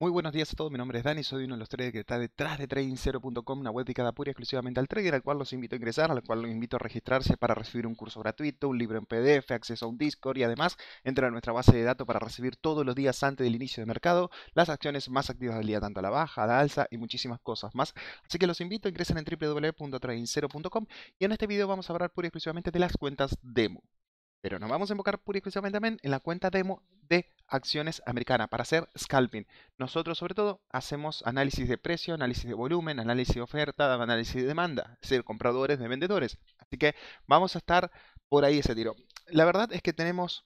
Muy buenos días a todos, mi nombre es Dani, soy uno de los traders que está detrás de tradingzero.com, una web dedicada pura y exclusivamente al trader, al cual los invito a ingresar, al cual los invito a registrarse para recibir un curso gratuito, un libro en PDF, acceso a un Discord y además entrar a nuestra base de datos para recibir todos los días antes del inicio de mercado las acciones más activas del día, tanto a la baja, a la alza y muchísimas cosas más. Así que los invito a ingresar en www.tradingzero.com y en este video vamos a hablar pura y exclusivamente de las cuentas demo. Pero nos vamos a enfocar pura y exclusivamente en la cuenta demo de acciones americanas para hacer scalping. Nosotros sobre todo hacemos análisis de precio, análisis de volumen, análisis de oferta, análisis de demanda, es decir, compradores de vendedores. Así que vamos a estar por ahí ese tiro. La verdad es que tenemos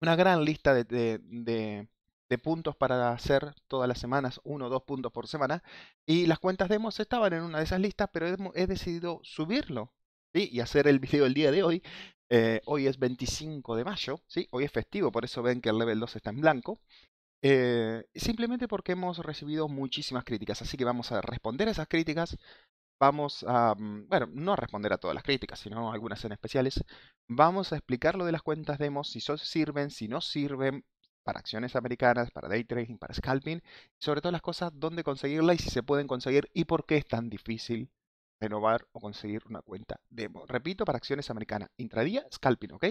una gran lista de, puntos para hacer todas las semanas, uno o dos puntos por semana. Y las cuentas demos estaban en una de esas listas, pero he, decidido subirlo y hacer el video el día de hoy eh, hoy es 25 de mayo, ¿sí? hoy es festivo, por eso ven que el level 2 está en blanco. Eh, simplemente porque hemos recibido muchísimas críticas, así que vamos a responder a esas críticas. Vamos a, mm, bueno, no a responder a todas las críticas, sino algunas en especiales. Vamos a explicar lo de las cuentas demos, si sirven, si no sirven, para acciones americanas, para day trading, para scalping, sobre todo las cosas, dónde conseguirla y si se pueden conseguir y por qué es tan difícil renovar o conseguir una cuenta demo. Repito, para acciones americanas, intradía, scalping, ¿ok?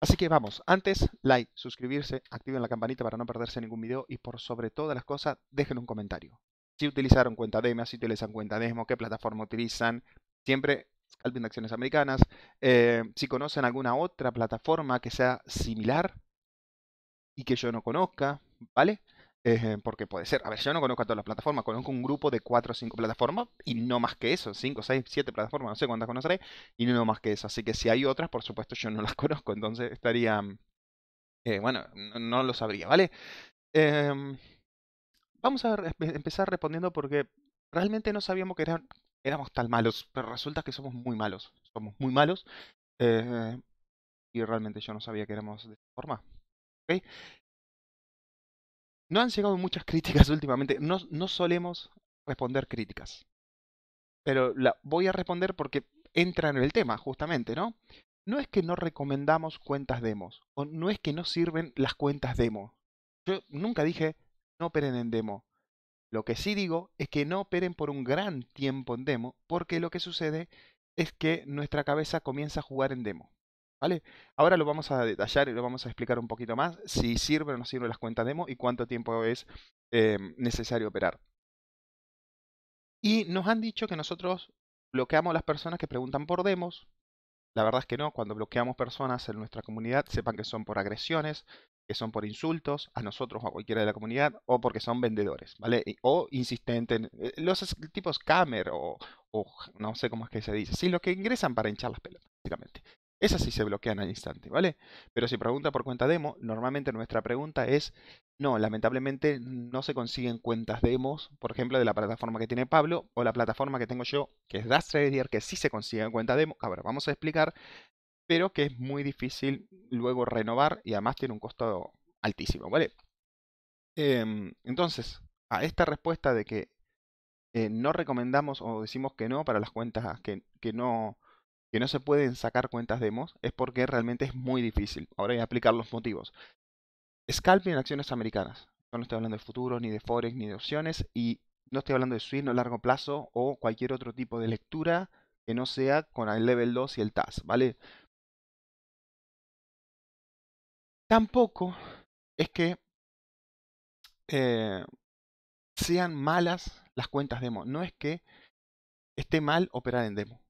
Así que vamos, antes, like, suscribirse, activen la campanita para no perderse ningún video y por sobre todas las cosas, dejen un comentario. Si utilizaron cuenta demo, si utilizan cuenta demo, qué plataforma utilizan, siempre scalping de acciones americanas. Eh, si conocen alguna otra plataforma que sea similar y que yo no conozca, ¿vale? porque puede ser. A ver, yo no conozco a todas las plataformas, conozco un grupo de 4 o 5 plataformas y no más que eso. 5, 6, 7 plataformas, no sé cuántas conoceré, y no más que eso. Así que si hay otras, por supuesto, yo no las conozco. Entonces estaría. Eh, bueno, no, lo sabría, ¿vale? Em, vamos a empezar respondiendo porque realmente no sabíamos que eran, éramos tan malos, pero resulta que somos muy malos. Somos muy malos. Eh, y realmente yo no sabía que éramos de esta forma. ¿Okay? No han llegado muchas críticas últimamente. No, solemos responder críticas. Pero la voy a responder porque entra en el tema, justamente, ¿no? No es que no recomendamos cuentas demos, o no es que no sirven las cuentas demo. Yo nunca dije no operen en demo. Lo que sí digo es que no operen por un gran tiempo en demo, porque lo que sucede es que nuestra cabeza comienza a jugar en demo. Ahora lo vamos a detallar y lo vamos a explicar un poquito más si sirven o no sirven las cuentas demo y cuánto tiempo es em, necesario operar. Y nos han dicho que nosotros bloqueamos a las personas que preguntan por demos. La verdad es que no, cuando bloqueamos personas en nuestra comunidad, sepan que son por agresiones, que son por insultos a nosotros o a cualquiera de la comunidad, o porque son vendedores, ¿vale? O insistentes, eh, los tipos camer o, no sé cómo es que se dice, sí, los que ingresan para hinchar las pelotas, básicamente. Esas sí se bloquean al instante, ¿vale? Pero si pregunta por cuenta demo, normalmente nuestra pregunta es, no, lamentablemente no se consiguen cuentas demos, por ejemplo, de la plataforma que tiene Pablo o la plataforma que tengo yo, que es Trader, que sí se consigue en cuenta demo. Ahora, vamos a explicar, pero que es muy difícil luego renovar y además tiene un costo altísimo, ¿vale? Em, entonces, a esta respuesta de que eh, no recomendamos o decimos que no para las cuentas que, que no que no se pueden sacar cuentas demos es porque realmente es muy difícil. Ahora voy a aplicar los motivos. Scalping en acciones americanas. no estoy hablando de futuros, ni de forex, ni de opciones. Y no estoy hablando de swing a largo plazo o cualquier otro tipo de lectura que no sea con el level 2 y el TAS, ¿vale? Tampoco es que eh, sean malas las cuentas demo. No es que esté mal operar en demo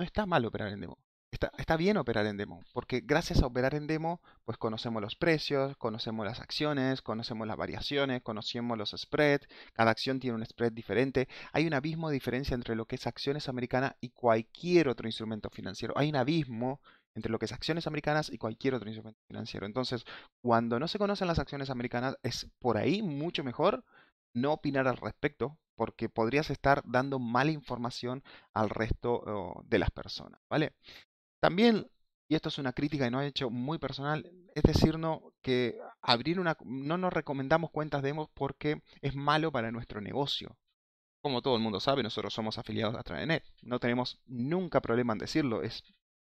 no está mal operar en demo. Está, bien operar en demo, porque gracias a operar en demo, pues conocemos los precios, conocemos las acciones, conocemos las variaciones, conocemos los spreads, cada acción tiene un spread diferente. Hay un abismo de diferencia entre lo que es acciones americanas y cualquier otro instrumento financiero. Hay un abismo entre lo que es acciones americanas y cualquier otro instrumento financiero. Entonces, cuando no se conocen las acciones americanas, es por ahí mucho mejor no opinar al respecto porque podrías estar dando mala información al resto oh, de las personas, ¿vale? También, y esto es una crítica que no he hecho muy personal, es no que abrir una no nos recomendamos cuentas demos porque es malo para nuestro negocio. Como todo el mundo sabe, nosotros somos afiliados a Tradenet. No tenemos nunca problema en decirlo, es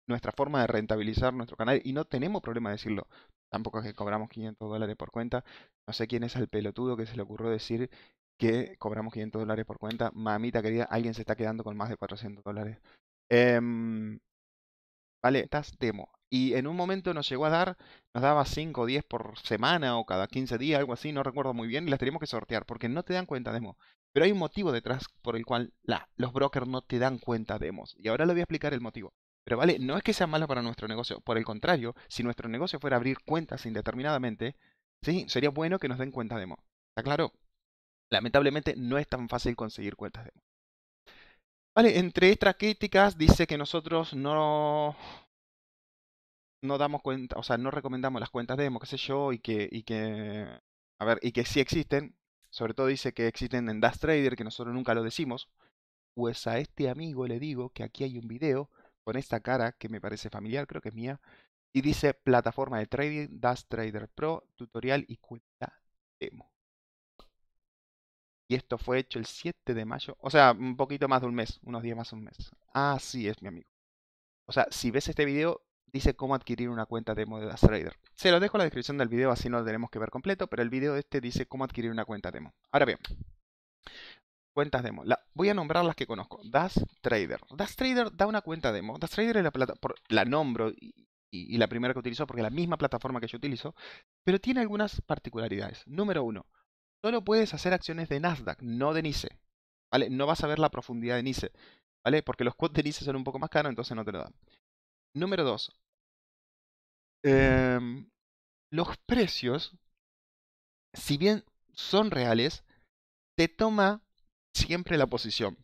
nuestra forma de rentabilizar nuestro canal y no tenemos problema de decirlo. Tampoco es que cobramos 500 dólares por cuenta. No sé quién es el pelotudo que se le ocurrió decir que cobramos 500 dólares por cuenta. Mamita querida, alguien se está quedando con más de 400 dólares. Em, vale, estás demo. Y en un momento nos llegó a dar, nos daba 5 o 10 por semana o cada 15 días, algo así, no recuerdo muy bien, y las teníamos que sortear, porque no te dan cuenta demo. Pero hay un motivo detrás por el cual la, los brokers no te dan cuenta demos. Y ahora le voy a explicar el motivo. Pero vale, no es que sea malo para nuestro negocio, por el contrario, si nuestro negocio fuera abrir cuentas indeterminadamente, sí, sería bueno que nos den cuentas demo. ¿Está claro? Lamentablemente no es tan fácil conseguir cuentas demo. Vale, entre estas críticas dice que nosotros no no damos cuenta, o sea, no recomendamos las cuentas demo, qué sé yo, y que y que a ver, y que sí existen, sobre todo dice que existen en Dash Trader que nosotros nunca lo decimos. Pues a este amigo le digo que aquí hay un video con esta cara que me parece familiar, creo que es mía, y dice plataforma de trading, das Trader Pro, tutorial y cuenta demo. Y esto fue hecho el 7 de mayo, o sea, un poquito más de un mes, unos días más de un mes. Así es, mi amigo. O sea, si ves este video, dice cómo adquirir una cuenta demo de Dash Trader. Se lo dejo en la descripción del video, así no lo tenemos que ver completo, pero el video este dice cómo adquirir una cuenta demo. Ahora bien, cuentas demo. voy a nombrar las que conozco. Das Trader. Das Trader da una cuenta demo. Das Trader es la plata, la nombro y, la primera que utilizo porque es la misma plataforma que yo utilizo, pero tiene algunas particularidades. Número uno, solo puedes hacer acciones de Nasdaq, no de Nice. ¿Vale? No vas a ver la profundidad de Nice, ¿vale? Porque los quotes de Nice son un poco más caros, entonces no te lo dan. Número dos, em, los precios, si bien son reales, te toma siempre la posición.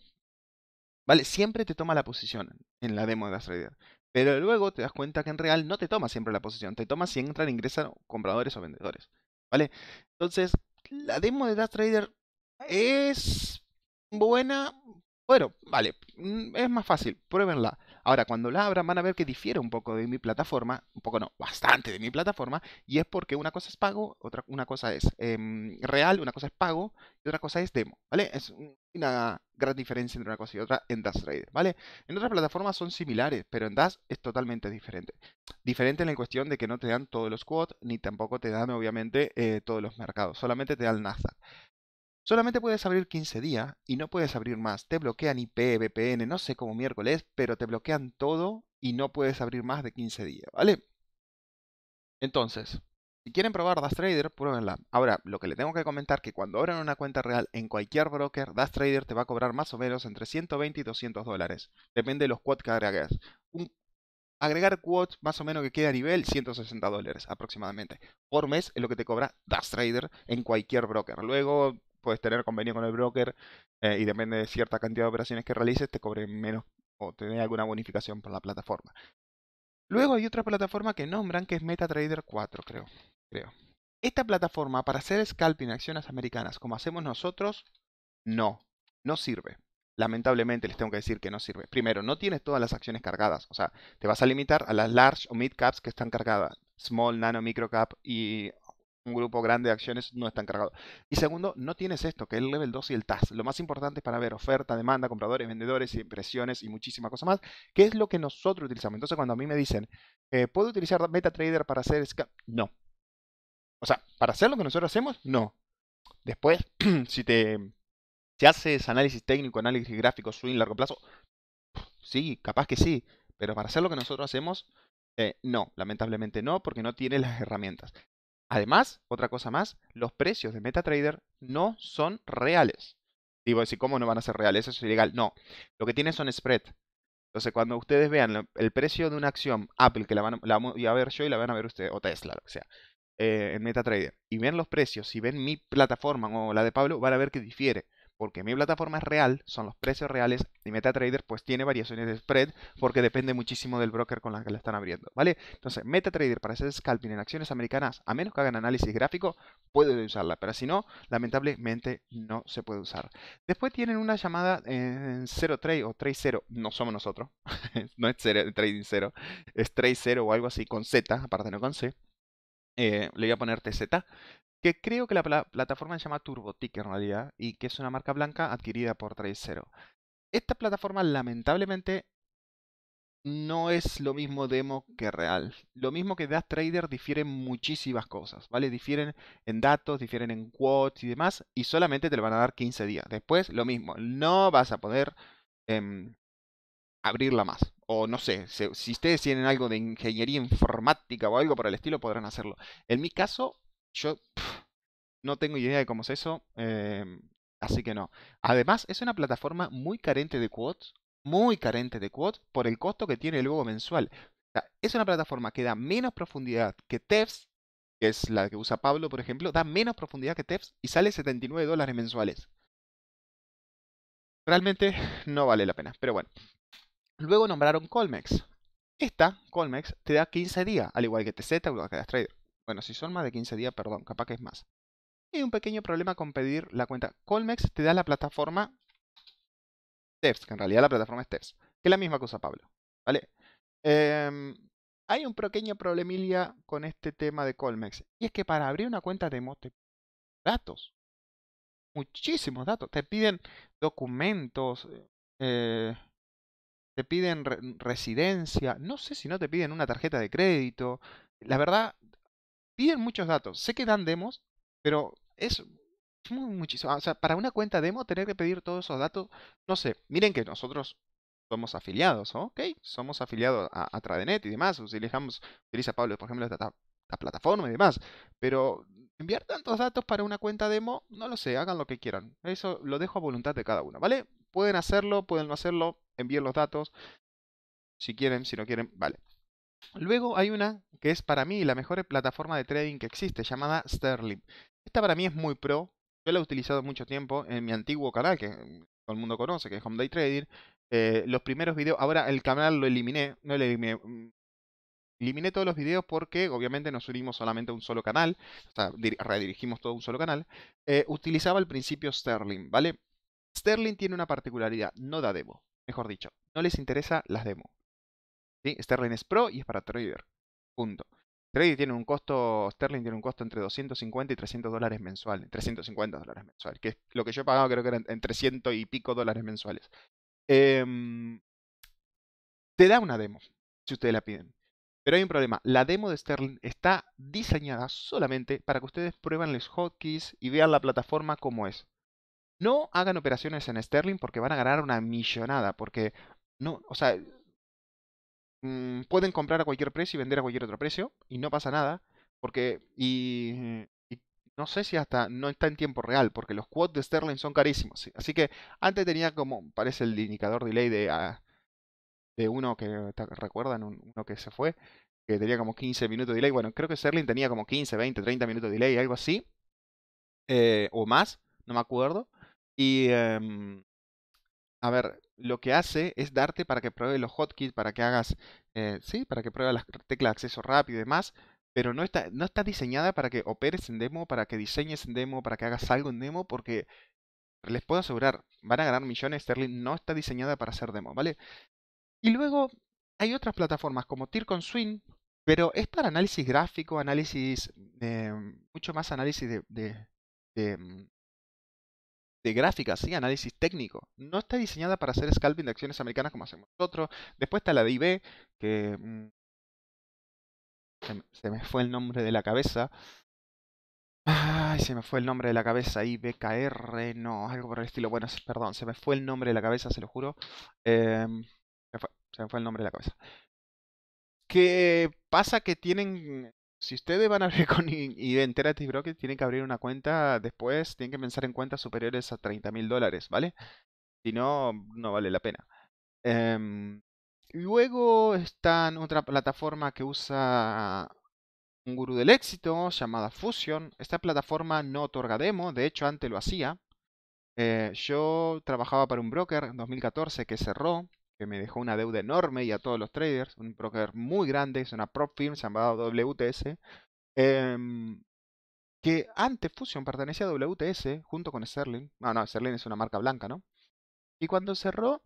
¿Vale? Siempre te toma la posición en la demo de Trader. Pero luego te das cuenta que en real no te toma siempre la posición. Te toma si entran, ingresan compradores o vendedores. ¿Vale? Entonces, la demo de Trader es buena. Bueno, vale. Mm, es más fácil. Pruébenla. Ahora, cuando la abran van a ver que difiere un poco de mi plataforma, un poco no, bastante de mi plataforma, y es porque una cosa es pago, otra una cosa es em, real, una cosa es pago y otra cosa es demo, ¿vale? Es una gran diferencia entre una cosa y otra en Dash Trader, ¿vale? En otras plataformas son similares, pero en Das es totalmente diferente. Diferente en la cuestión de que no te dan todos los quotes, ni tampoco te dan, obviamente, eh, todos los mercados, solamente te dan Nasdaq. Solamente puedes abrir 15 días y no puedes abrir más. Te bloquean IP, VPN, no sé cómo miércoles, pero te bloquean todo y no puedes abrir más de 15 días, ¿vale? Entonces, si quieren probar Trader, pruébenla. Ahora, lo que le tengo que comentar que cuando abran una cuenta real en cualquier broker, Trader te va a cobrar más o menos entre 120 y 200 dólares. Depende de los quotes que agregues. agregar quotes más o menos que quede a nivel 160 dólares aproximadamente por mes es lo que te cobra Trader en cualquier broker. Luego puedes tener convenio con el broker eh, y depende de cierta cantidad de operaciones que realices, te cobren menos o te den alguna bonificación por la plataforma. Luego hay otra plataforma que nombran que es MetaTrader 4, creo. creo. Esta plataforma para hacer scalping en acciones americanas como hacemos nosotros, no, no sirve. Lamentablemente les tengo que decir que no sirve. Primero, no tienes todas las acciones cargadas. O sea, te vas a limitar a las large o mid caps que están cargadas. Small, nano, micro cap y un grupo grande de acciones no está encargado Y segundo, no tienes esto, que es el level 2 y el TAS. Lo más importante es para ver oferta, demanda, compradores, vendedores, impresiones y muchísimas cosas más, que es lo que nosotros utilizamos. Entonces, cuando a mí me dicen, eh, ¿puedo utilizar MetaTrader para hacer SCAP? No. O sea, para hacer lo que nosotros hacemos, no. Después, si te si haces análisis técnico, análisis gráfico, swing, largo plazo, sí, capaz que sí. Pero para hacer lo que nosotros hacemos, eh, no, lamentablemente no, porque no tiene las herramientas. Además, otra cosa más, los precios de MetaTrader no son reales. Digo, si cómo no van a ser reales, eso es ilegal. No, lo que tiene son spread. Entonces, cuando ustedes vean el precio de una acción Apple, que la van a, voy a ver yo y la van a ver ustedes, o Tesla, lo que sea, eh, en MetaTrader, y ven los precios, si ven mi plataforma o la de Pablo, van a ver que difiere porque mi plataforma es real, son los precios reales, y MetaTrader pues tiene variaciones de spread porque depende muchísimo del broker con la que la están abriendo, ¿vale? Entonces, MetaTrader para hacer scalping en acciones americanas, a menos que hagan análisis gráfico, puede usarla, pero si no, lamentablemente no se puede usar. Después tienen una llamada en 0 03 o 30, no somos nosotros, no es trading 0, es 30 o algo así con Z, aparte no con C eh, le voy a poner TZ, que creo que la plataforma se llama TurboTick en realidad, y que es una marca blanca adquirida por TradeZero. Esta plataforma lamentablemente no es lo mismo demo que real. Lo mismo que Dash Trader difieren muchísimas cosas, ¿vale? Difieren en datos, difieren en quotes y demás, y solamente te lo van a dar 15 días. Después, lo mismo, no vas a poder em, abrirla más. O no sé, si ustedes tienen algo de ingeniería informática o algo por el estilo, podrán hacerlo. En mi caso, yo no tengo idea de cómo es eso, em, así que no. Además, es una plataforma muy carente de quotes, muy carente de quotes por el costo que tiene el mensual. es una plataforma que da menos profundidad que Tefs, que es la que usa Pablo, por ejemplo, da menos profundidad que Tefs, y sale 79 dólares mensuales. Realmente no vale la pena, pero bueno. Luego nombraron Colmex. Esta, Colmex, te da 15 días, al igual que TZ o lo que Trader. Bueno, si son más de 15 días, perdón, capaz que es más. Y un pequeño problema con pedir la cuenta. Colmex te da la plataforma Steps, que en realidad la plataforma es Steps, que es la misma que usa Pablo. ¿Vale? Eh, hay un pequeño problemilla con este tema de Colmex. Y es que para abrir una cuenta de mote datos. Muchísimos datos. Te piden documentos, eh, te piden mm, residencia, no sé si no te piden una tarjeta de crédito. La verdad, piden muchos datos. Sé que dan demos, pero es muy, muchísimo. Ah, o sea, para una cuenta demo tener que pedir todos esos datos, no sé. Miren que nosotros somos afiliados, ¿ok? Somos afiliados a, Tradenet y demás. Utilizamos, utiliza Pablo, por ejemplo, esta la plataforma y demás. Pero enviar tantos datos para una cuenta demo, no lo sé, hagan lo que quieran. Eso lo dejo a voluntad de cada uno, ¿vale? Pueden hacerlo, pueden no hacerlo, envíen los datos. Si quieren, si no quieren, vale. Luego hay una que es para mí la mejor plataforma de trading que existe, llamada Sterling. Esta para mí es muy pro. Yo la he utilizado mucho tiempo en mi antiguo canal, que todo el mundo conoce, que es Home Day Trading. Eh, los primeros videos, ahora el canal lo eliminé, no lo eliminé. Mm, eliminé todos los videos porque obviamente nos unimos solamente a un solo canal, o sea, redirigimos todo a un solo canal. Eh, utilizaba al principio Sterling, ¿vale? Sterling tiene una particularidad, no da demo. Mejor dicho, no les interesa las demos. Sterling es pro y es para trader. Punto. tiene un costo, Sterling tiene un costo entre 250 y 300 dólares mensuales. 350 dólares mensuales, que es lo que yo he pagado creo que eran entre 100 y pico dólares mensuales. Em, te da una demo, si ustedes la piden. Pero hay un problema, la demo de Sterling está diseñada solamente para que ustedes prueben los hotkeys y vean la plataforma como es. No hagan operaciones en Sterling porque van a ganar una millonada, porque no, o sea, mm, pueden comprar a cualquier precio y vender a cualquier otro precio y no pasa nada, porque y, no sé si hasta no está en tiempo real, porque los quotes de Sterling son carísimos. Así que antes tenía como, parece el indicador delay de, ah, de uno que, ¿recuerdan? uno que se fue, que tenía como 15 minutos de delay. Bueno, creo que Sterling tenía como 15, 20, 30 minutos de delay, algo así, eh, o más, no me acuerdo. Y em, a ver, lo que hace es darte para que pruebe los hotkeys, para que hagas, eh, sí, para que pruebe las teclas de acceso rápido y demás, pero no está, no está diseñada para que operes en demo, para que diseñes en demo, para que hagas algo en demo, porque les puedo asegurar, van a ganar millones, Sterling no está diseñada para hacer demo, ¿vale? Y luego hay otras plataformas como con Swing, pero es para análisis gráfico, análisis, em, mucho más análisis de em, de gráficas, ¿sí? análisis técnico. No está diseñada para hacer scalping de acciones americanas como hacemos nosotros. Después está la de IB, que mm, se, me fue el nombre de la cabeza. Ay, se me fue el nombre de la cabeza, IBKR, no, algo por el estilo. Bueno, perdón, se me fue el nombre de la cabeza, se lo juro. Em, se, fue, se me fue el nombre de la cabeza. ¿Qué pasa? Que tienen si ustedes van a abrir con y, y Broker, tienen que abrir una cuenta después, tienen que pensar en cuentas superiores a 30.000 mil dólares, ¿vale? Si no, no vale la pena. Em, luego está otra plataforma que usa un gurú del éxito llamada Fusion. Esta plataforma no otorga demo, de hecho antes lo hacía. Eh, yo trabajaba para un broker en 2014 que cerró que me dejó una deuda enorme y a todos los traders, un broker muy grande, es una prop firm llamado WTS, em, que antes Fusion pertenecía a WTS junto con Sterling. No, no, Sterling es una marca blanca, ¿no? Y cuando cerró,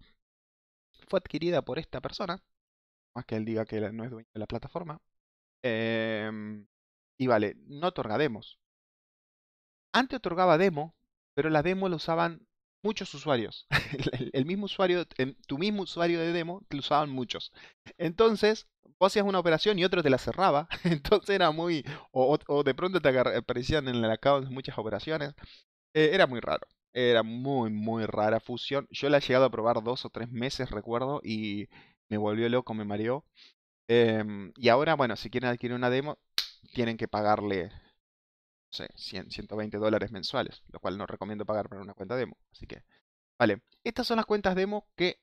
fue adquirida por esta persona, más que él diga que no es dueño de la plataforma. Em, y vale, no otorga demos. Antes otorgaba demo, pero la demo la usaban muchos usuarios. el, mismo usuario, em, tu mismo usuario de demo, lo usaban muchos. Entonces, vos hacías una operación y otro te la cerraba. Entonces era muy. O, de pronto te aparecían en el account muchas operaciones. Eh, era muy raro. Era muy, muy rara fusión. Yo la he llegado a probar dos o tres meses, recuerdo, y me volvió loco, me mareó. Em, y ahora, bueno, si quieren adquirir una demo, tienen que pagarle sé, 100, 120 dólares mensuales, lo cual no recomiendo pagar para una cuenta demo. Así que, vale, estas son las cuentas demo que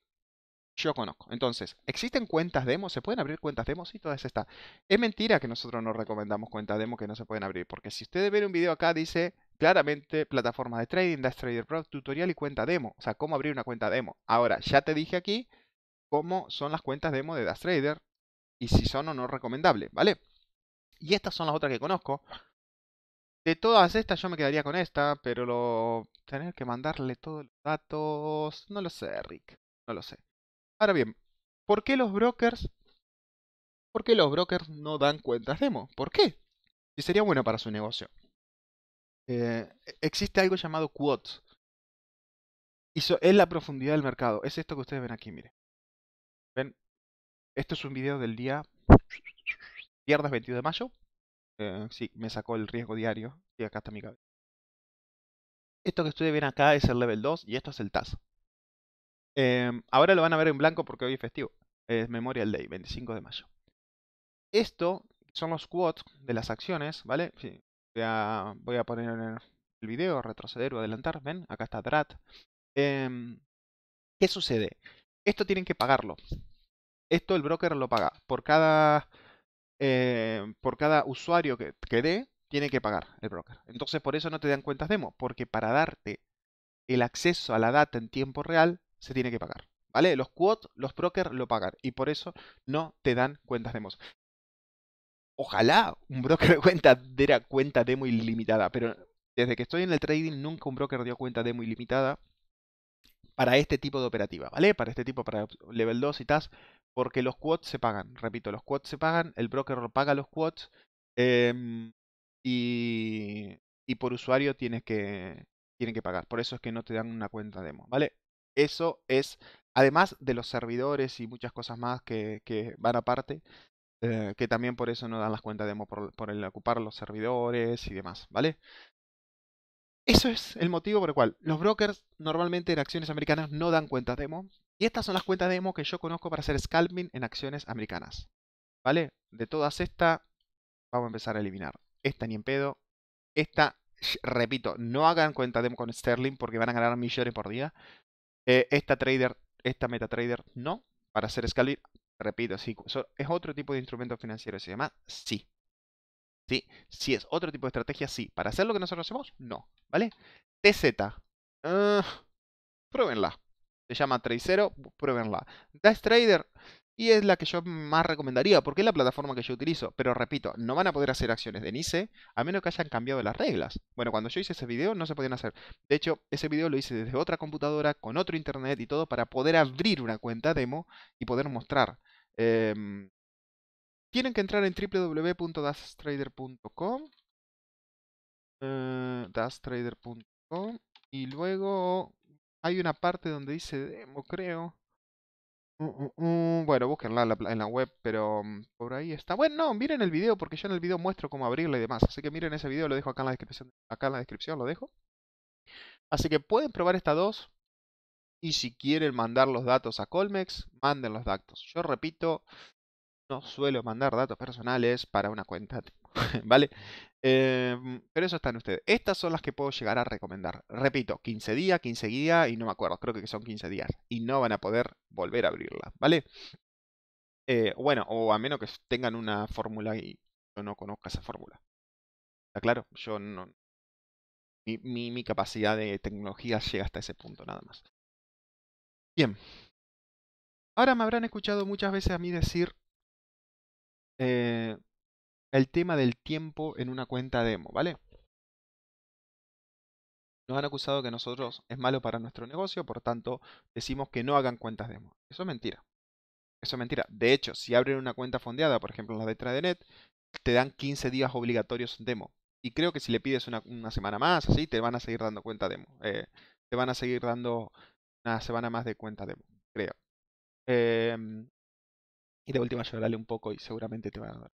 yo conozco. Entonces, ¿existen cuentas demo? ¿Se pueden abrir cuentas demo? Sí, todas estas. Es mentira que nosotros no recomendamos cuentas demo que no se pueden abrir, porque si ustedes ven un video acá dice claramente plataforma de trading, Dash Trader Pro, tutorial y cuenta demo. O sea, cómo abrir una cuenta demo. Ahora, ya te dije aquí cómo son las cuentas demo de Dash Trader y si son o no recomendables, ¿vale? Y estas son las otras que conozco. De todas estas yo me quedaría con esta, pero lo... tener que mandarle todos los datos... No lo sé, Rick. No lo sé. Ahora bien, ¿por qué los brokers... ¿Por qué los brokers no dan cuentas demo? ¿Por qué? Si sería bueno para su negocio. Eh, existe algo llamado quotes. es la profundidad del mercado. Es esto que ustedes ven aquí, mire. ¿Ven? Esto es un video del día... Viernes 22 de mayo, eh, sí, me sacó el riesgo diario. Y acá está mi cabeza. Esto que ustedes ven acá es el level 2 y esto es el TAS. Em, ahora lo van a ver en blanco porque hoy es festivo. Es Memorial Day, 25 de mayo. Esto son los quotes de las acciones, ¿vale? Sí. Voy, a, poner en el video, retroceder o adelantar. ¿Ven? Acá está DRAT. Em, ¿Qué sucede? Esto tienen que pagarlo. Esto el broker lo paga. Por cada eh, por cada usuario que, dé, tiene que pagar el broker. Entonces, por eso no te dan cuentas demo, porque para darte el acceso a la data en tiempo real, se tiene que pagar. ¿Vale? Los quotes, los brokers lo pagan y por eso no te dan cuentas demos. Ojalá un broker de cuenta diera cuenta demo ilimitada, pero desde que estoy en el trading nunca un broker dio cuenta demo ilimitada para este tipo de operativa, ¿vale? Para este tipo, para level 2 y TAS, porque los quotes se pagan. Repito, los quotes se pagan, el broker paga los quotes em, y, por usuario tienes que, tienen que pagar. Por eso es que no te dan una cuenta demo, ¿vale? Eso es, además de los servidores y muchas cosas más que, van aparte, eh, que también por eso no dan las cuentas demo por, por el ocupar los servidores y demás, ¿vale? Eso es el motivo por el cual los brokers normalmente en acciones americanas no dan cuentas demo, y estas son las cuentas demo que yo conozco para hacer scalping en acciones americanas. ¿Vale? De todas estas, vamos a empezar a eliminar. Esta ni en pedo. Esta, repito, no hagan cuenta demo con Sterling porque van a ganar millones por día. Eh, esta trader, esta MetaTrader, no. Para hacer scalping, repito, sí. ¿Es otro tipo de instrumento financiero? ¿Se llama? Sí. ¿Sí? Si es otro tipo de estrategia, sí. Para hacer lo que nosotros hacemos, no. ¿Vale? TZ. Ah, pruébenla se llama Tracero, pruébenla. Das Trader y es la que yo más recomendaría porque es la plataforma que yo utilizo. Pero repito, no van a poder hacer acciones de Nice a menos que hayan cambiado las reglas. Bueno, cuando yo hice ese video no se podían hacer. De hecho, ese video lo hice desde otra computadora, con otro internet y todo para poder abrir una cuenta demo y poder mostrar. Em, tienen que entrar en www.dastrader.com eh, dastrader.com y luego hay una parte donde dice demo, creo. Mm, mm, mm, bueno, búsquenla en la, web, pero por ahí está. Bueno, no, miren el video, porque yo en el video muestro cómo abrirla y demás. Así que miren ese video, lo dejo acá en la descripción. Acá en la descripción lo dejo. Así que pueden probar estas dos. Y si quieren mandar los datos a Colmex, manden los datos. Yo repito, no suelo mandar datos personales para una cuenta, ¿vale? Em, pero eso está en ustedes. Estas son las que puedo llegar a recomendar. Repito, 15 días, 15 días y no me acuerdo, creo que son 15 días. Y no van a poder volver a abrirla, ¿vale? Eh, bueno, o a menos que tengan una fórmula y yo no conozca esa fórmula. ¿Está claro? Yo no... mi capacidad de tecnología llega hasta ese punto, nada más. Bien. Ahora me habrán escuchado muchas veces a mí decir eh, el tema del tiempo en una cuenta demo, ¿vale? Nos han acusado que nosotros es malo para nuestro negocio, por tanto, decimos que no hagan cuentas demo. Eso es mentira. Eso es mentira. De hecho, si abren una cuenta fondeada, por ejemplo la de Tradenet, te dan 15 días obligatorios demo. Y creo que si le pides una, semana más, así, te van a seguir dando cuenta demo. Eh, te van a seguir dando una semana más de cuenta demo, creo. Eh, y de última llorale un poco y seguramente te van a dar.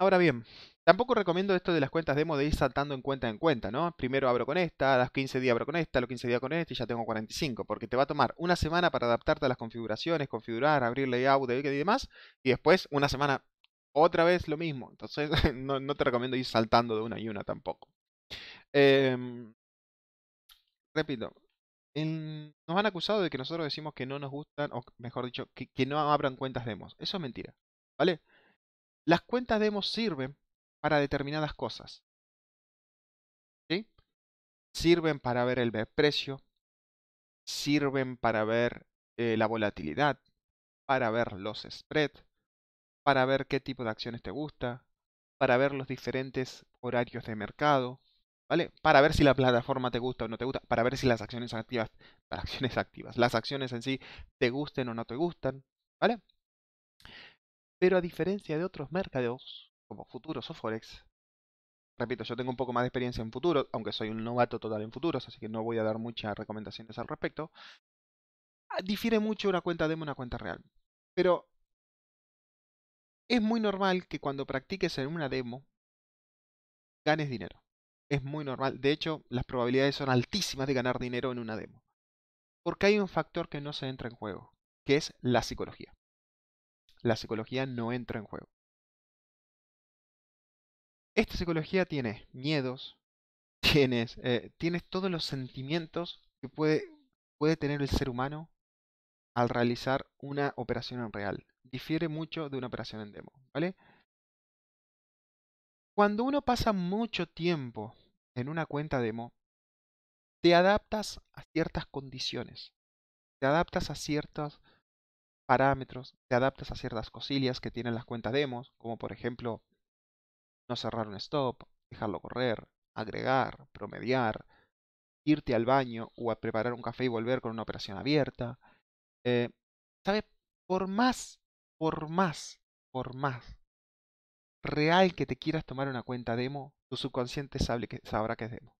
Ahora bien, tampoco recomiendo esto de las cuentas demo de ir saltando en cuenta en cuenta, ¿no? Primero abro con esta, a los 15 días abro con esta, a los 15 días con esta y ya tengo 45, porque te va a tomar una semana para adaptarte a las configuraciones, configurar, abrir layout y demás, y después una semana otra vez lo mismo. Entonces no, te recomiendo ir saltando de una y una tampoco. Em, repito, nos han acusado de que nosotros decimos que no nos gustan, o mejor dicho, que, no abran cuentas demos. Eso es mentira, ¿vale? Las cuentas demos sirven para determinadas cosas. ¿Sí? Sirven para ver el precio, sirven para ver eh, la volatilidad, para ver los spreads, para ver qué tipo de acciones te gusta, para ver los diferentes horarios de mercado, ¿vale? Para ver si la plataforma te gusta o no te gusta, para ver si las acciones activas, activas, las acciones en sí te gusten o no te gustan, ¿vale? Pero a diferencia de otros mercados, como futuros o forex, repito, yo tengo un poco más de experiencia en futuros, aunque soy un novato total en futuros, así que no voy a dar muchas recomendaciones al respecto. Ah, difiere mucho una cuenta demo una cuenta real. Pero es muy normal que cuando practiques en una demo ganes dinero. Es muy normal. De hecho, las probabilidades son altísimas de ganar dinero en una demo. Porque hay un factor que no se entra en juego, que es la psicología. La psicología no entra en juego. Esta psicología tiene miedos, tienes, eh, tienes todos los sentimientos que puede, puede tener el ser humano al realizar una operación en real. Difiere mucho de una operación en demo, ¿vale? Cuando uno pasa mucho tiempo en una cuenta demo, te adaptas a ciertas condiciones, te adaptas a ciertos parámetros, te adaptas a ciertas cosillas que tienen las cuentas demos, como por ejemplo no cerrar un stop, dejarlo correr, agregar, promediar, irte al baño o a preparar un café y volver con una operación abierta. Eh, ¿Sabes? Por más, por más, por más real que te quieras tomar una cuenta demo, tu subconsciente sabe que, sabrá que es demo.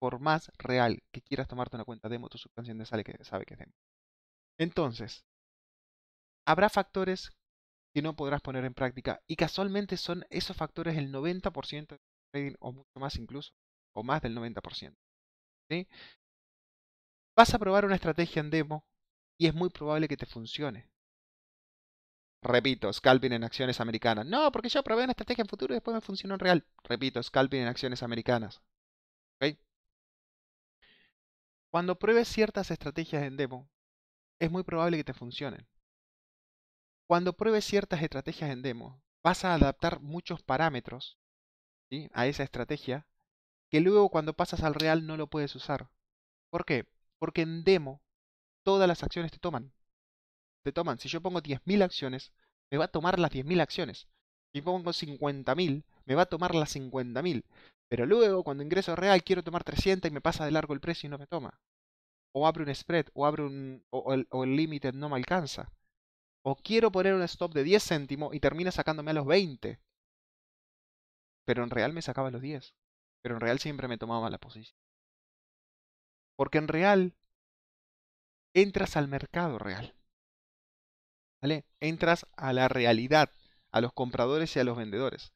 Por más real que quieras tomarte una cuenta demo, tu subconsciente sabe que, sabe que es demo. Entonces, habrá factores que no podrás poner en práctica y casualmente son esos factores el 90% de trading o mucho más incluso, o más del 90%. Vas a probar una estrategia en demo y es muy probable que te funcione. Repito, scalping en acciones americanas. No, porque yo probé una estrategia en futuro y después me funcionó en real. Repito, scalping en acciones americanas. Cuando pruebes ciertas estrategias en demo, es muy probable que te funcionen. Cuando pruebes ciertas estrategias en demo, vas a adaptar muchos parámetros a esa estrategia que luego cuando pasas al real no lo puedes usar. ¿Por qué? Porque en demo todas las acciones te toman toman, si yo pongo 10.000 acciones, me va a tomar las 10.000 acciones. Si pongo 50.000, me va a tomar las 50.000. Pero luego, cuando ingreso real, quiero tomar 300 y me pasa de largo el precio y no me toma. O abre un spread, o abre un o, el, o no me alcanza. O quiero poner un stop de 10 céntimos y termina sacándome a los 20. Pero en real me sacaba los 10. Pero en real siempre me tomaba la posición. Porque en real entras al mercado real. ¿vale? Entras a la realidad, a los compradores y a los vendedores.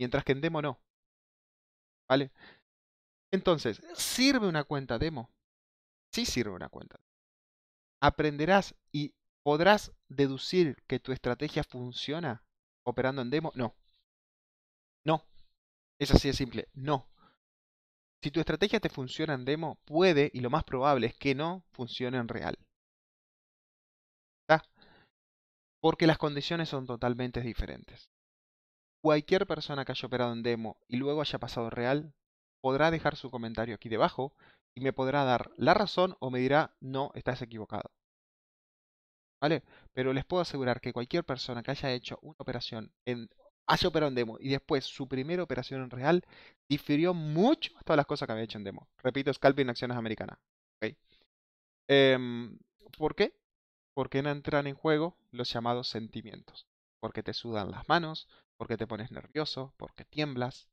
Mientras que en demo no. ¿Vale? Entonces, ¿sirve una cuenta demo? Sí sirve una cuenta. ¿Aprenderás y podrás deducir que tu estrategia funciona operando en demo? No. No. Es así de simple. No. Si tu estrategia te funciona en demo, puede y lo más probable es que no funcione en real. porque las condiciones son totalmente diferentes. Cualquier persona que haya operado en demo y luego haya pasado real, podrá dejar su comentario aquí debajo y me podrá dar la razón o me dirá, no, estás equivocado. ¿Vale? Pero les puedo asegurar que cualquier persona que haya hecho una operación en haya operado en demo y después su primera operación en real difirió mucho todas las cosas que había hecho en demo. Repito, scalping acciones americanas. Em, ¿Por qué? porque no entran en juego los llamados sentimientos, porque te sudan las manos, porque te pones nervioso, porque tiemblas,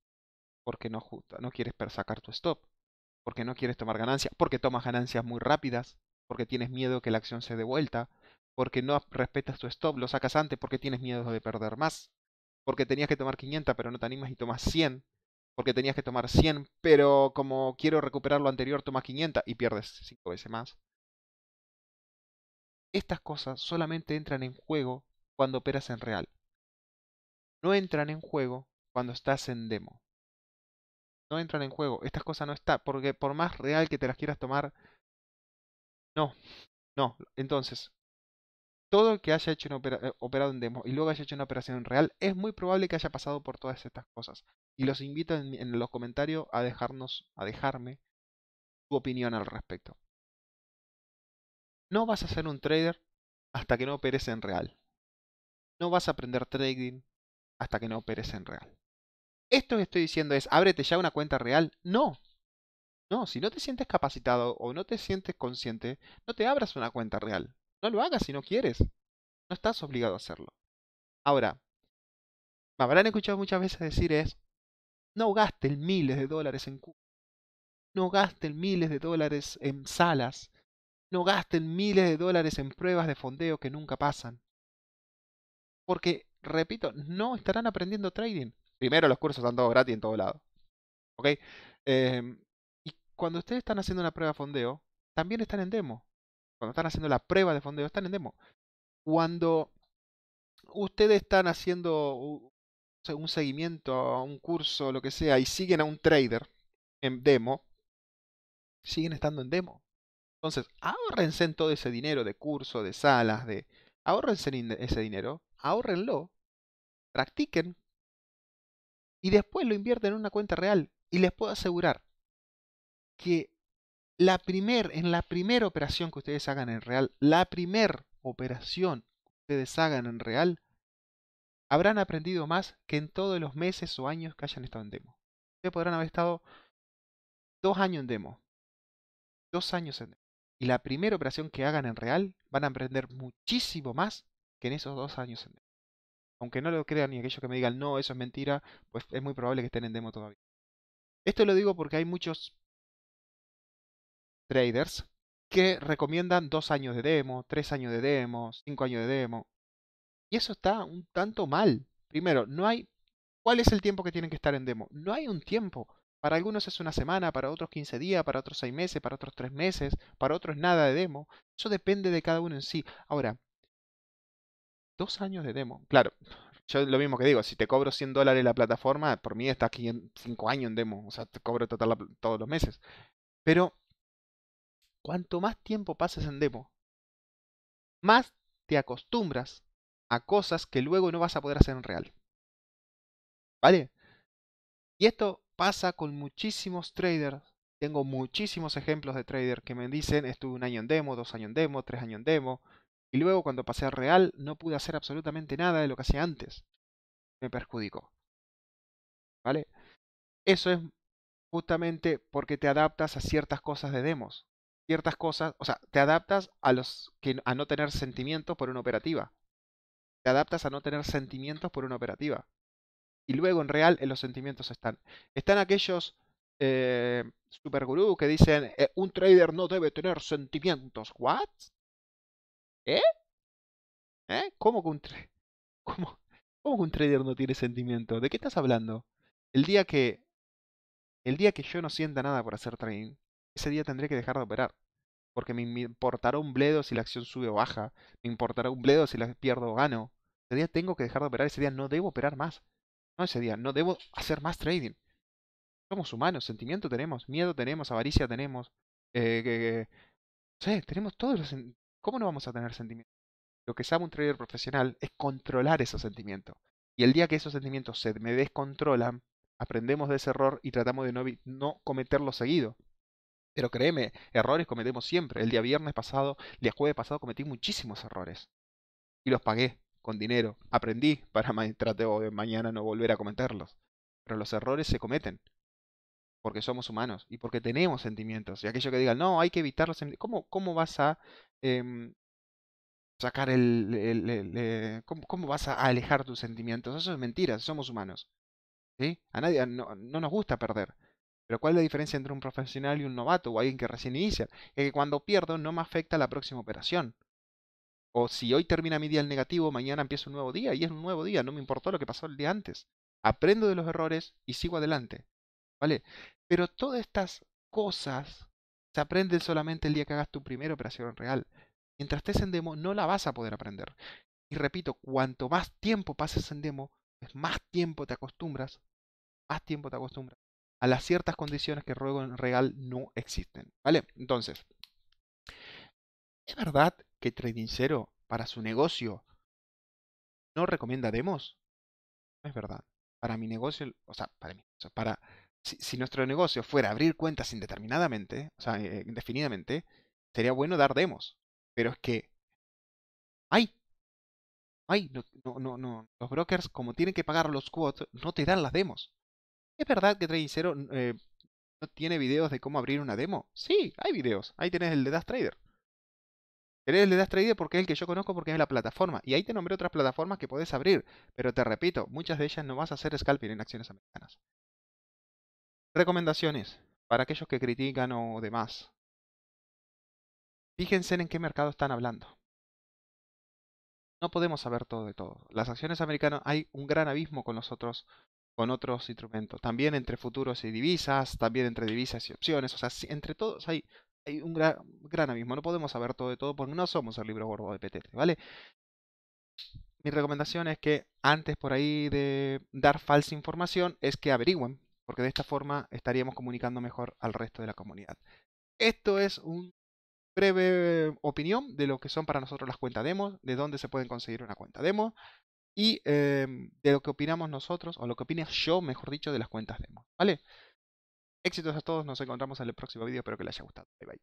porque no, no quieres sacar tu stop, porque no quieres tomar ganancias, porque tomas ganancias muy rápidas, porque tienes miedo que la acción se dé vuelta, porque no respetas tu stop, lo sacas antes porque tienes miedo de perder más, porque tenías que tomar 500 pero no te animas y tomas 100, porque tenías que tomar 100 pero como quiero recuperar lo anterior tomas 500 y pierdes 5 veces más. Estas cosas solamente entran en juego cuando operas en real. No entran en juego cuando estás en demo. No entran en juego. Estas cosas no están. Porque por más real que te las quieras tomar. No. No. Entonces. Todo el que haya hecho eh, operado en demo y luego haya hecho una operación en real, es muy probable que haya pasado por todas estas cosas. Y los invito en, los comentarios a dejarnos, a dejarme su opinión al respecto no vas a ser un trader hasta que no operes en real. No vas a aprender trading hasta que no operes en real. Esto que estoy diciendo es, ábrete ya una cuenta real. No. No, si no te sientes capacitado o no te sientes consciente, no te abras una cuenta real. No lo hagas si no quieres. No estás obligado a hacerlo. Ahora, me habrán escuchado muchas veces decir es, no gastes miles de dólares en No gasten miles de dólares en salas no gasten miles de dólares en pruebas de fondeo que nunca pasan. Porque, repito, no estarán aprendiendo trading. Primero, los cursos están todos gratis en todo lado. ¿Ok? Em, y cuando ustedes están haciendo una prueba de fondeo, también están en demo. Cuando están haciendo la prueba de fondeo, están en demo. Cuando ustedes están haciendo un seguimiento a un curso, lo que sea, y siguen a un trader en demo, siguen estando en demo. Entonces, ahorrense en todo ese dinero de curso, de salas, de... Ahorrense ese dinero, ahorrenlo, practiquen y después lo invierten en una cuenta real. Y les puedo asegurar que la primer, en la primera operación que ustedes hagan en real, la primera operación que ustedes hagan en real, habrán aprendido más que en todos los meses o años que hayan estado en demo. Ustedes podrán haber estado dos años en demo, dos años en demo y la primera operación que hagan en real, van a aprender muchísimo más que en esos dos años en demo. Aunque no lo crean ni aquellos que me digan, no, eso es mentira, pues es muy probable que estén en demo todavía. Esto lo digo porque hay muchos traders que recomiendan dos años de demo, tres años de demo, cinco años de demo. Y eso está un tanto mal. Primero, no hay... ¿Cuál es el tiempo que tienen que estar en demo? No hay un tiempo. Para algunos es una semana, para otros 15 días, para otros 6 meses, para otros 3 meses, para otros nada de demo. Eso depende de cada uno en sí. Ahora, dos años de demo. Claro, yo lo mismo que digo, si te cobro 100 dólares la plataforma, por mí está aquí en 5 años en demo. O sea, te cobro todos los meses. Pero, cuanto más tiempo pases en demo, más te acostumbras a cosas que luego no vas a poder hacer en real. ¿Vale? Y esto Pasa con muchísimos traders. Tengo muchísimos ejemplos de traders que me dicen, estuve un año en demo, dos años en demo, tres años en demo, y luego cuando pasé a real no pude hacer absolutamente nada de lo que hacía antes. Me perjudicó. ¿Vale? Eso es justamente porque te adaptas a ciertas cosas de demos. Ciertas cosas, o sea, te adaptas a los que a no tener sentimientos por una operativa. Te adaptas a no tener sentimientos por una operativa y luego en real en eh, los sentimientos están. Están aquellos eh, super que dicen, eh, un trader no debe tener sentimientos. ¿What? ¿Eh? ¿Eh? ¿Cómo que un, cómo, un trader no tiene sentimientos? ¿De qué estás hablando? El día que... El día que yo no sienta nada por hacer trading, ese día tendré que dejar de operar porque me, importará un bledo si la acción sube o baja, me importará un bledo si la pierdo o gano. Ese día tengo que dejar de operar, ese día no debo operar más. No ese día, no debo hacer más trading. Somos humanos, sentimiento tenemos, miedo tenemos, avaricia tenemos. Eh, no sé, tenemos todos los... ¿Cómo no vamos a tener sentimientos? Lo que sabe un trader profesional es controlar esos sentimientos. Y el día que esos sentimientos se me descontrolan, aprendemos de ese error y tratamos de no, no cometerlo seguido. Pero créeme, errores cometemos siempre. El día viernes pasado, el día jueves pasado cometí muchísimos errores. Y los pagué con dinero. Aprendí para o de mañana no volver a cometerlos. Pero los errores se cometen. Porque somos humanos y porque tenemos sentimientos. Y aquello que digan, no, hay que evitar los sentimientos. ¿Cómo, ¿Cómo, vas a em, sacar el. Eh, ¿cómo, vas a alejar tus sentimientos? Eso es mentira, somos humanos. ¿Sí? A nadie no nos gusta perder. Pero ¿cuál es la diferencia entre un profesional y un novato o alguien que recién inicia? Es que cuando pierdo no me afecta la próxima operación. O si hoy termina mi día el negativo, mañana empieza un nuevo día y es un nuevo día, no me importó lo que pasó el día antes. Aprendo de los errores y sigo adelante. ¿Vale? Pero todas estas cosas se aprenden solamente el día que hagas tu primera operación real. Mientras estés en demo, no la vas a poder aprender. Y repito, cuanto más tiempo pases en demo, pues más tiempo te acostumbras, más tiempo te acostumbras a las ciertas condiciones que luego en real no existen. ¿Vale? Entonces, es verdad que Zero para su negocio no recomienda demos. es verdad. Para mi negocio, o sea, para mí. para si, nuestro negocio fuera abrir cuentas indeterminadamente, o sea, eh, indefinidamente, sería bueno dar demos. Pero es que ¡Ay! Ay, no, no, no, no, Los brokers, como tienen que pagar los quotes, no te dan las demos. ¿Es verdad que trading eh, no tiene videos de cómo abrir una demo? Sí, hay videos. Ahí tenés el de Dash Trader él le das traído porque es el que yo conozco porque es la plataforma. Y ahí te nombré otras plataformas que podés abrir. Pero te repito, muchas de ellas no vas a hacer scalping en acciones americanas. Recomendaciones para aquellos que critican o demás. Fíjense en qué mercado están hablando. No podemos saber todo de todo. Las acciones americanas hay un gran abismo con nosotros con otros instrumentos. También entre futuros y divisas, también entre divisas y opciones. O sea, entre todos hay hay un gran, gran abismo. No podemos saber todo de todo porque no somos el libro gordo de Petete, ¿vale? Mi recomendación es que antes por ahí de dar falsa información es que averigüen, porque de esta forma estaríamos comunicando mejor al resto de la comunidad. Esto es una breve opinión de lo que son para nosotros las cuentas demos, de dónde se pueden conseguir una cuenta demo y em, de lo que opinamos nosotros, o lo que opina yo, mejor dicho, de las cuentas demo, ¿vale? Éxitos a todos, nos encontramos en el próximo vídeo, espero que les haya gustado. Bye bye.